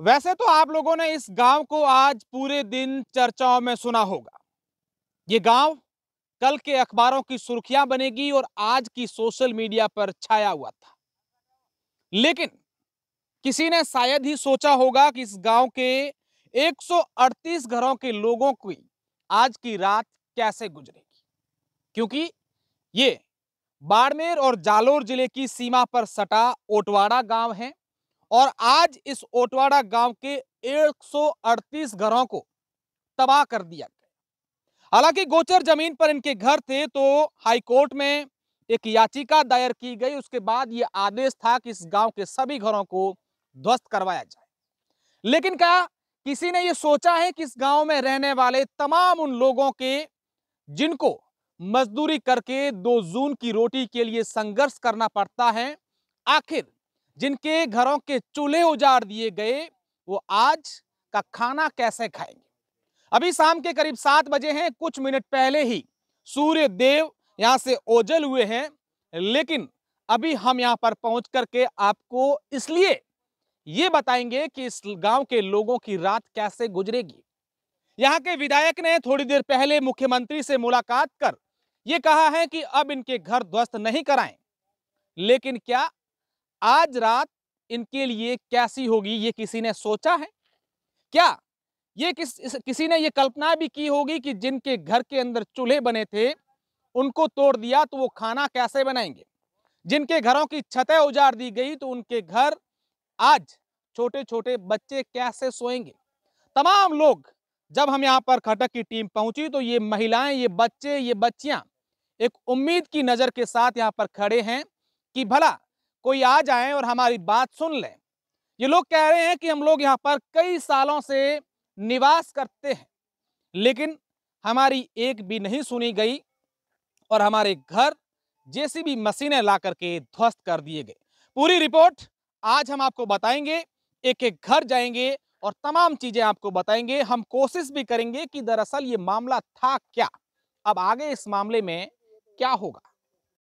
वैसे तो आप लोगों ने इस गांव को आज पूरे दिन चर्चाओं में सुना होगा ये गांव कल के अखबारों की सुर्खियां बनेगी और आज की सोशल मीडिया पर छाया हुआ था लेकिन किसी ने शायद ही सोचा होगा कि इस गांव के 138 घरों के लोगों की आज की रात कैसे गुजरेगी क्योंकि ये बाड़मेर और जालोर जिले की सीमा पर सटा ओटवाड़ा गांव है और आज इस ओटवाड़ा गांव के 138 घरों को तबाह कर दिया गया हालांकि गोचर जमीन पर इनके घर थे तो हाईकोर्ट में एक याचिका दायर की गई उसके बाद ये आदेश था कि इस गांव के सभी घरों को ध्वस्त करवाया जाए लेकिन क्या किसी ने ये सोचा है कि इस गांव में रहने वाले तमाम उन लोगों के जिनको मजदूरी करके दो जून की रोटी के लिए संघर्ष करना पड़ता है आखिर जिनके घरों के चूल्हे उजाड़ दिए गए वो आज का खाना कैसे खाएंगे अभी शाम के करीब सात बजे हैं कुछ मिनट पहले ही सूर्य देव यहाँ से ओझल हुए हैं लेकिन अभी हम यहाँ पर पहुंच करके आपको इसलिए ये बताएंगे कि इस गांव के लोगों की रात कैसे गुजरेगी यहाँ के विधायक ने थोड़ी देर पहले मुख्यमंत्री से मुलाकात कर ये कहा है कि अब इनके घर ध्वस्त नहीं कराएं लेकिन क्या आज रात इनके लिए कैसी होगी ये किसी ने सोचा है क्या ये किस किसी ने ये कल्पना भी की होगी कि जिनके घर के अंदर चूल्हे बने थे उनको तोड़ दिया तो वो खाना कैसे बनाएंगे जिनके घरों की छतें उजाड़ दी गई तो उनके घर आज छोटे छोटे बच्चे कैसे सोएंगे तमाम लोग जब हम यहाँ पर खटक की टीम पहुंची तो ये महिलाएं ये बच्चे ये बच्चियां एक उम्मीद की नज़र के साथ यहाँ पर खड़े हैं कि भला कोई आ जाए और हमारी बात सुन लें ये लोग कह रहे हैं कि हम लोग यहाँ पर कई सालों से निवास करते हैं लेकिन हमारी एक भी नहीं सुनी गई और हमारे घर जैसी भी मशीनें ला करके ध्वस्त कर दिए गए पूरी रिपोर्ट आज हम आपको बताएंगे एक एक घर जाएंगे और तमाम चीज़ें आपको बताएंगे हम कोशिश भी करेंगे कि दरअसल ये मामला था क्या अब आगे इस मामले में क्या होगा